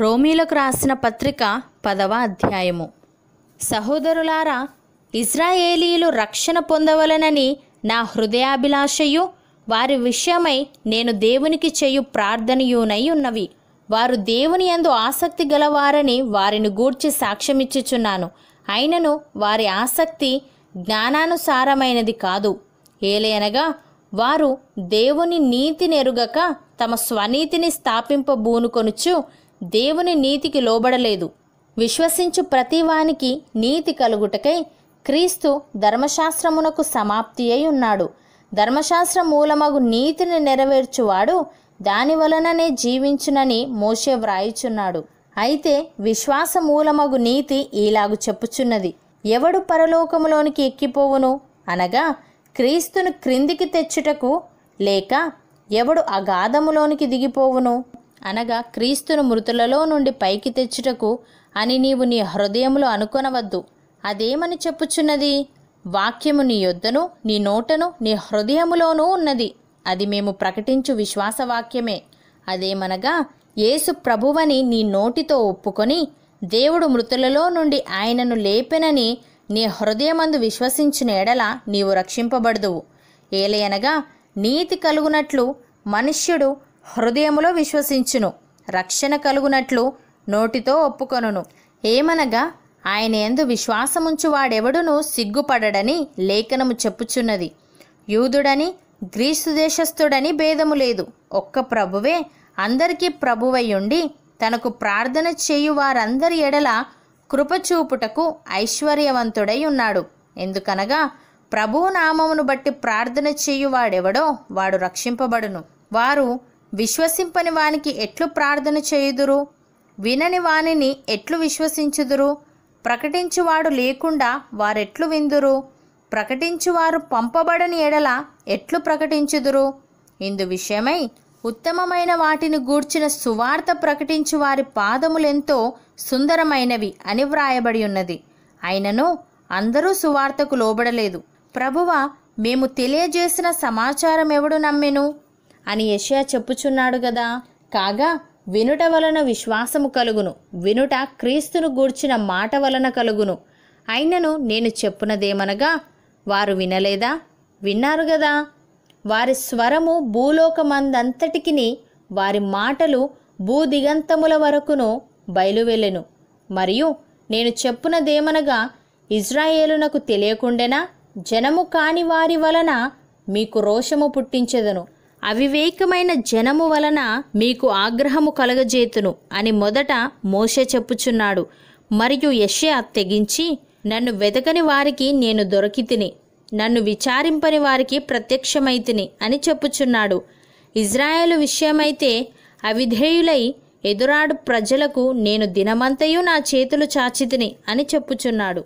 రోమీలకు రాసిన పత్రిక పదవ అధ్యాయము సహోదరులారా ఇజ్రాయేలీలు రక్షణ పొందవలనని నా హృదయాభిలాషయు వారి విషయమై నేను దేవునికి చేయు ప్రార్థనయునై ఉన్నవి వారు దేవుని ఎందు ఆసక్తి గలవారని వారిని గూర్చి సాక్ష్యమిచ్చుచున్నాను అయినను వారి ఆసక్తి జ్ఞానానుసారమైనది కాదు ఏలయనగా వారు దేవుని నీతి నెరుగక తమ స్వనీతిని స్థాపింపబూనుకొనుచు దేవుని నీతికి లోబడలేదు విశ్వసించు ప్రతివానికి నీతి కలుగుటకై క్రీస్తు ధర్మశాస్త్రమునకు సమాప్తి అయి ఉన్నాడు ధర్మశాస్త్ర మూలమగు నీతిని నెరవేర్చువాడు దాని వలననే జీవించునని మోసే వ్రాయుచున్నాడు అయితే విశ్వాస మూలమగు నీతి ఈలాగు చెప్పుచున్నది ఎవడు పరలోకములోనికి ఎక్కిపోవును అనగా క్రీస్తును క్రిందికి తెచ్చుటకు లేక ఎవడు అగాధములోనికి దిగిపోవును అనగా క్రీస్తును మృతులలో నుండి పైకి తెచ్చుటకు అని నీవు నీ హృదయములు అనుకొనవద్దు అదేమని చెప్పుచున్నది వాక్యము నీ యొద్దను నీ నోటను నీ హృదయములోనూ ఉన్నది అది మేము ప్రకటించు విశ్వాసవాక్యమే అదేమనగా యేసు ప్రభువని నీ నోటితో ఒప్పుకొని దేవుడు మృతులలో నుండి ఆయనను లేపెనని నీ హృదయమందు విశ్వసించిన ఎడల నీవు రక్షింపబడదువు ఏలయనగా నీతి కలుగునట్లు మనుష్యుడు హృదయములో విశ్వసించును రక్షణ కలుగునట్లు నోటితో ఒప్పుకొనును ఏమనగా ఆయన ఎందు విశ్వాసముంచు వాడెవడును సిగ్గుపడడని లేఖనము చెప్పుచున్నది యూదుడని గ్రీసు దేశస్థుడని భేదము లేదు ఒక్క ప్రభువే అందరికీ ప్రభువై ఉండి తనకు ప్రార్థన చేయు వారందరి ఎడల కృపచూపుటకు ఐశ్వర్యవంతుడై ఉన్నాడు ఎందుకనగా ప్రభువు నామమును బట్టి ప్రార్థన చేయువాడెవడో వాడు రక్షింపబడును వారు విశ్వసింపని వానికి ఎట్లు ప్రార్థన చేయుదురు వినని వానిని ఎట్లు విశ్వసించుదురు ప్రకటించువాడు లేకుండా వారెట్లు విందురు ప్రకటించువారు పంపబడని ఎడల ఎట్లు ప్రకటించుదురు ఇందు విషయమై ఉత్తమమైన వాటిని గూర్చిన సువార్త ప్రకటించు వారి పాదములెంతో సుందరమైనవి అని వ్రాయబడి ఉన్నది అయినను అందరూ సువార్తకు లోబడలేదు ప్రభువ మేము తెలియజేసిన సమాచారం ఎవడు నమ్మెను అని యషయా చెప్పుచున్నాడు గదా కాగా వినుట వలన విశ్వాసము కలుగును వినుట క్రీస్తును గూర్చిన మాట వలన కలుగును అయినను నేను చెప్పునదేమనగా వారు వినలేదా విన్నారు గదా వారి స్వరము భూలోకమందంతటికిని వారి మాటలు భూదిగంతముల వరకును బయలువెళ్ళెను మరియు నేను చెప్పునదేమనగా ఇజ్రాయేలునకు తెలియకుండెనా జనము కాని వారి వలన మీకు రోషము పుట్టించెదను అవివేకమైన జనము వలన మీకు ఆగ్రహము కలగజేతును అని మొదట మోషే చెప్పుచున్నాడు మరియు యష్యా తెగించి నన్ను వెతకని వారికి నేను దొరికితిని నన్ను విచారింపని వారికి ప్రత్యక్షమైతిని అని చెప్పుచున్నాడు ఇజ్రాయేల్ విషయమైతే అవిధేయులై ఎదురాడు ప్రజలకు నేను దినమంతయు నా చేతులు చాచితిని అని చెప్పుచున్నాడు